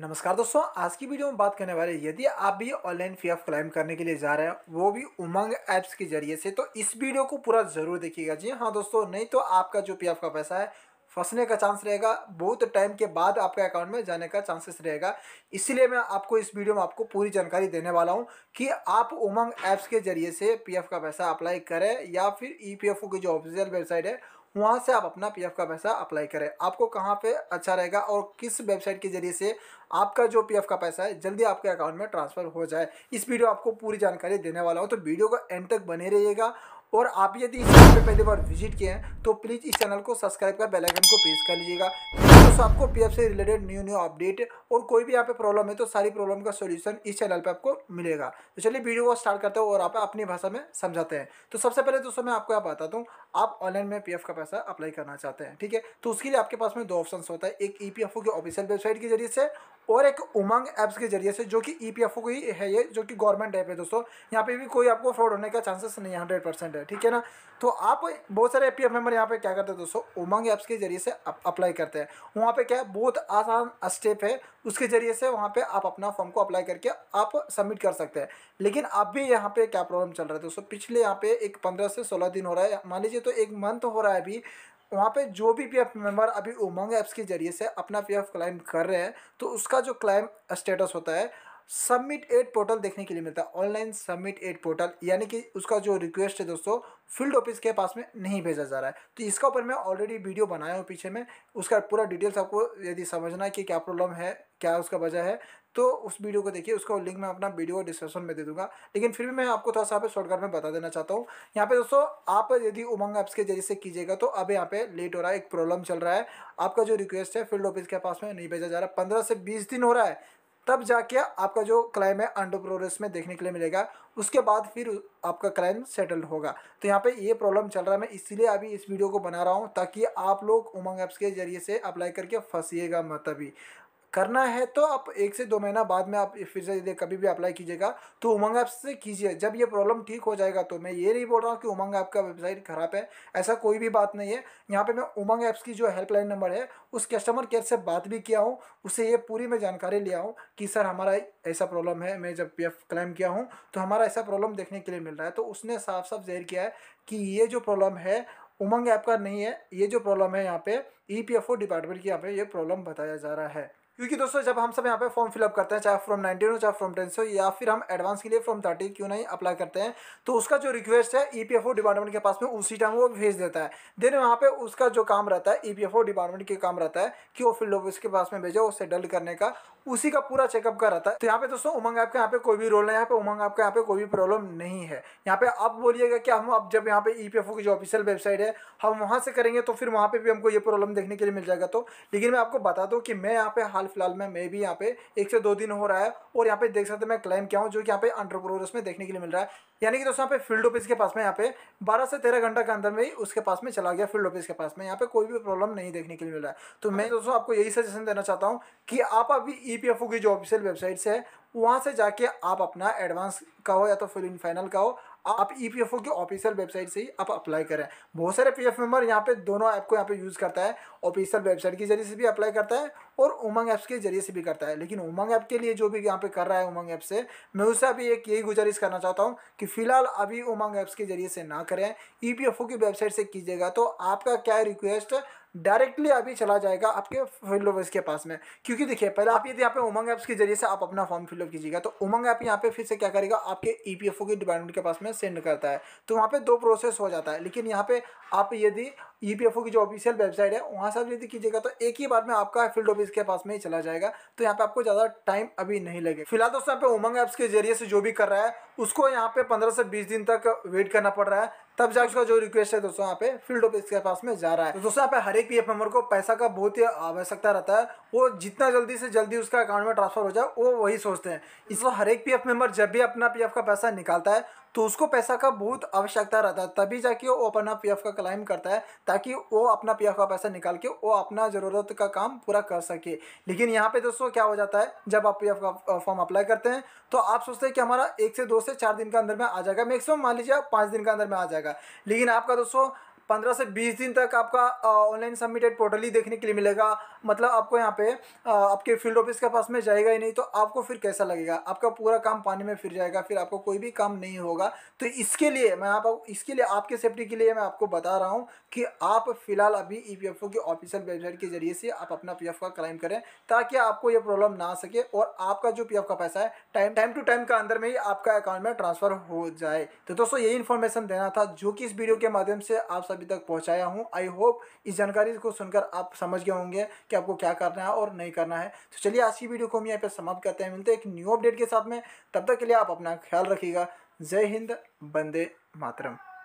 नमस्कार दोस्तों आज की वीडियो में बात करने वाले यदि आप भी ऑनलाइन फी ऑफ क्लाइम करने के लिए जा रहे हैं वो भी उमंग ऐप्स के जरिए से तो इस वीडियो को पूरा ज़रूर देखिएगा जी हाँ दोस्तों नहीं तो आपका जो पी का पैसा है फंसने का चांस रहेगा बहुत टाइम के बाद आपके अकाउंट में जाने का चांसेस रहेगा इसलिए मैं आपको इस वीडियो में आपको पूरी जानकारी देने वाला हूं कि आप उमंग ऐप्स के जरिए से पीएफ का पैसा अप्लाई करें या फिर ईपीएफओ e की जो ऑफिशियल वेबसाइट है वहाँ से आप अपना पीएफ का पैसा अप्लाई करें आपको कहाँ पे अच्छा रहेगा और किस वेबसाइट के जरिए से आपका जो पीएफ का पैसा है जल्दी आपके अकाउंट में ट्रांसफ़र हो जाए इस वीडियो आपको पूरी जानकारी देने वाला हूँ तो वीडियो का एंड तक बने रहिएगा और आप यदि इस चैनल पर पहली बार विजिट किए हैं तो प्लीज़ इस चैनल को सब्सक्राइब कर बेल आइकन को प्रेस कर लीजिएगा दोस्तों आपको पीएफ से रिलेटेड न्यू न्यू अपडेट और कोई भी यहाँ पे प्रॉब्लम है तो सारी प्रॉब्लम का सोल्यूशन इस चैनल पर आपको मिलेगा तो चलिए वीडियो को स्टार्ट करते हो और आप अपनी भाषा में समझाते हैं तो सबसे पहले दोस्तों मैं आपको यहाँ बताता हूँ आप ऑनलाइन में पी का पैसा अप्लाई करना चाहते हैं ठीक है तो उसके लिए आपके पास में दो ऑप्शन होता है एक ई e की ऑफिशियल वेबसाइट के जरिए से और एक उमंग ऐप्स के जरिए से जो कि ई पी की है ये जो कि गवर्नमेंट ऐप है दोस्तों यहाँ पे भी कोई आपको फ्रॉड होने का चांसेस नहीं है हंड्रेड परसेंट है ठीक है ना तो आप बहुत सारे एपीएफ मेंबर यहाँ पे क्या करते हैं दोस्तों उमंग ऐप्स के जरिए से आप अप्लाई करते हैं वहाँ पे क्या है बहुत आसान स्टेप है उसके जरिए से वहाँ पे आप अपना फॉर्म को अप्लाई करके आप सबमिट कर सकते हैं लेकिन अब भी यहाँ पे क्या प्रॉब्लम चल रहा है दोस्तों पिछले यहाँ पे एक पंद्रह से सोलह दिन हो रहा है मान लीजिए तो एक मंथ हो रहा है अभी वहाँ पे जो भी पीएफ मेंबर अभी उमंग ऐप्स के जरिए से अपना पीएफ क्लाइम कर रहे हैं तो उसका जो क्लाइम स्टेटस होता है सबमिट एड पोर्टल देखने के लिए मिलता है ऑनलाइन सबमिट एड पोर्टल यानी कि उसका जो रिक्वेस्ट है दोस्तों फील्ड ऑफिस के पास में नहीं भेजा जा रहा है तो इसका ऊपर मैं ऑलरेडी वीडियो बनाया हूँ पीछे में उसका पूरा डिटेल्स आपको यदि समझना है कि क्या प्रॉब्लम है क्या उसका वजह है तो उस वीडियो को देखिए उसका लिंक मैं अपना वीडियो डिस्क्रिप्शन में दे दूंगा लेकिन फिर भी मैं आपको थोड़ा सा शॉर्टकट में बता देना चाहता हूँ यहाँ पे दोस्तों आप यदि उमंग ऐप्स के जरिए से कीजिएगा तो अब यहाँ पे लेट हो रहा है एक प्रॉब्लम चल रहा है आपका जो रिक्वेस्ट है फील्ड ऑफिस के पास में नहीं भेजा जा रहा है पंद्रह से बीस दिन हो रहा है तब जाके आपका जो क्लाइम है अंडर प्रोग्रेस में देखने के लिए मिलेगा उसके बाद फिर आपका क्लाइम सेटल होगा तो यहाँ पे ये प्रॉब्लम चल रहा है मैं इसीलिए अभी इस वीडियो को बना रहा हूँ ताकि आप लोग उमंग ऐप्स के जरिए से अप्लाई करके फंसीएगा मत अभी करना है तो आप एक से दो महीना बाद में आप फिर से यदि कभी भी अप्लाई कीजिएगा तो उमंग ऐप से कीजिए जब ये प्रॉब्लम ठीक हो जाएगा तो मैं ये नहीं बोल रहा हूँ कि उमंग ऐप का वेबसाइट ख़राब है ऐसा कोई भी बात नहीं है यहाँ पर मैं उमंग ऐप्स की जो हेल्पलाइन नंबर है उस कस्टमर केयर से बात भी किया हूँ उसे ये पूरी मैं जानकारी लिया हूँ कि सर हमारा ऐसा प्रॉब्लम है मैं जब पी क्लेम किया हूँ तो हमारा ऐसा प्रॉब्लम देखने के लिए मिल रहा है तो उसने साफ साफ जाहिर किया है कि ये जो प्रॉब्लम है उमंग ऐप का नहीं है ये जो प्रॉब्लम है यहाँ पे E P F O department की यहाँ पे ये प्रॉब्लम बताया जा रहा है क्योंकि दोस्तों जब हम सब यहाँ पे फॉर्म फिलअप करते हैं चाहे फ्रॉम नाइनटीन हो चाहे फ्रॉम टेन हो या फिर हम एडवांस के लिए फ्रॉम थर्टी क्यों नहीं अप्लाई करते हैं तो उसका जो रिक्वेस्ट है ई e डिपार्टमेंट के पास में उसी टाइम वो भेज देता है देन वहाँ पे उसका जो काम रहता है ई e डिपार्टमेंट के काम रहता है कि वो फिल्ड ऑफिस के पास में भेजो उसे डल करने का उसी का पूरा चेकअप कर रहा है तो यहाँ पे दोस्तों उमंग ऐप का यहाँ पे कोई भी रोल नहीं यहाँ पे उमंग ऐप का यहाँ पे कोई भी प्रॉब्लम नहीं है यहाँ पे आप बोलिएगा कि हम अब जब यहाँ पे ई e की जो ऑफिशियल वेबसाइट है हम वहाँ से करेंगे तो फिर वहाँ पे भी हमको ये प्रॉब्लम देखने के लिए मिल जाएगा तो लेकिन मैं आपको बता दूँ कि मैं यहाँ पे हाल फिलहाल में मे भी यहाँ पे एक से दो दिन हो रहा है और यहाँ पे देख सकते मैं क्लाइम क्या हूँ जो कि यहाँ पे अंडर प्रोग्रेस में देखने के लिए मिल रहा है यानी कि दोस्तों यहाँ पे फील्ड ऑफिस के पास में यहाँ पे बारह से तेरह घंटा के अंदर में ही उसके पास में चला गया फील्ड ऑफिस के पास में यहाँ पे कोई भी प्रॉब्लम नहीं देखने के लिए मिल रहा है तो मैं दोस्तों आपको यही सजेशन देना चाहता हूँ कि आप अभी ई e की जो ऑफिशियल वेबसाइट से है वहाँ से जाके आप अपना एडवांस का हो या तो फिल इन फाइनल का हो आप ई पी एफ़ ओ के ऑफिशियल वेबसाइट से ही आप अप्लाई करें बहुत सारे पी एफ मेम्बर यहाँ पे दोनों ऐप को यहाँ पे यूज़ करता है ऑफिशियल वेबसाइट के जरिए से भी अप्लाई करता है और उमंग ऐप्स के जरिए से भी करता है लेकिन उमंग ऐप के लिए जो भी यहाँ पे कर रहा है उमंग ऐप से मैं उससे अभी एक यही गुजारिश करना चाहता हूँ कि फिलहाल अभी उमंग ऐप्स के जरिए से ना करें ई पी एफ ओ की वेबसाइट से कीजिएगा तो आपका क्या रिक्वेस्ट डायरेक्टली अभी चला जाएगा आपके फिलोवर्स के पास में क्योंकि देखिए पहले आप यदि यहाँ पे उमंग ऐप्स के जरिए से आप अपना फॉर्म फिलअप कीजिएगा तो उमंग ऐप यहाँ पे फिर से क्या करेगा आपके ई e के डिपार्टमेंट के पास में सेंड करता है तो वहाँ पर दो प्रोसेस हो जाता है लेकिन यहाँ पर आप यदि ई e की जो ऑफिशियल वेबसाइट है वहाँ से आप यदि कीजिएगा तो एक ही बार में आपका फील्ड ऑफिस के पास में ही चला जाएगा तो यहाँ पे आपको ज़्यादा टाइम अभी नहीं लगेगा फिलहाल दोस्तों यहाँ पे उमंग ऐप्स के जरिए से जो भी कर रहा है उसको यहाँ पे पंद्रह से बीस दिन तक वेट करना पड़ रहा है तब जाकर उसका जो रिक्वेस्ट है दोस्तों यहाँ पे फील्ड ऑफिस के पास में जा रहा है तो दोस्तों यहाँ पे हर एक पी एफ मेम्बर को पैसा का बहुत ही आवश्यकता रहता है वो जितना जल्दी से जल्दी उसका अकाउंट में ट्रांसफर हो जाए वो वही सोचते हैं इसलिए हर एक पी एफ मेम्बर जब भी अपना पी एफ का पैसा निकालता है तो उसको पैसा का बहुत आवश्यकता रहता है तभी जाके वो अपना पी एफ का क्लाइम करता है ताकि वो अपना पिया हुआ पैसा निकाल के वो अपना ज़रूरत का काम पूरा कर सके लेकिन यहाँ पे दोस्तों क्या हो जाता है जब आप पी का फॉर्म अप्लाई करते हैं तो आप सोचते हैं कि हमारा एक से दो से चार दिन के अंदर में आ जाएगा मैक्सिमम मान लीजिए आप पाँच दिन के अंदर में आ जाएगा लेकिन आपका दोस्तों पंद्रह से बीस दिन तक आपका ऑनलाइन सबमिटेड पोर्टल ही देखने के लिए मिलेगा मतलब आपको यहाँ पे आपके फील्ड ऑफिस के पास में जाएगा ही नहीं तो आपको फिर कैसा लगेगा आपका पूरा काम पानी में फिर जाएगा फिर आपको कोई भी काम नहीं होगा तो इसके लिए मैं आप इसके लिए आपके सेफ्टी के लिए मैं आपको बता रहा हूँ कि आप फिलहाल अभी ई e पी की ऑफिशियल वेबसाइट के जरिए से आप अपना पी का क्लेम करें ताकि आपको ये प्रॉब्लम ना आ सके और आपका जो पी का पैसा है टाइम टाइम टू टाइम का अंदर में ही आपका अकाउंट में ट्रांसफर हो जाए तो दोस्तों यही इन्फॉर्मेशन देना था जो कि इस वीडियो के माध्यम से आप सभी सभी तक पहुंचाया हूं आई होप इस जानकारी को सुनकर आप समझ गए होंगे कि आपको क्या करना है और नहीं करना है तो चलिए आज की वीडियो को हम यहाँ पर समाप्त करते हैं मिलते हैं एक न्यू अपडेट के साथ में तब तक के लिए आप अपना ख्याल रखिएगा जय हिंद बंदे मातरम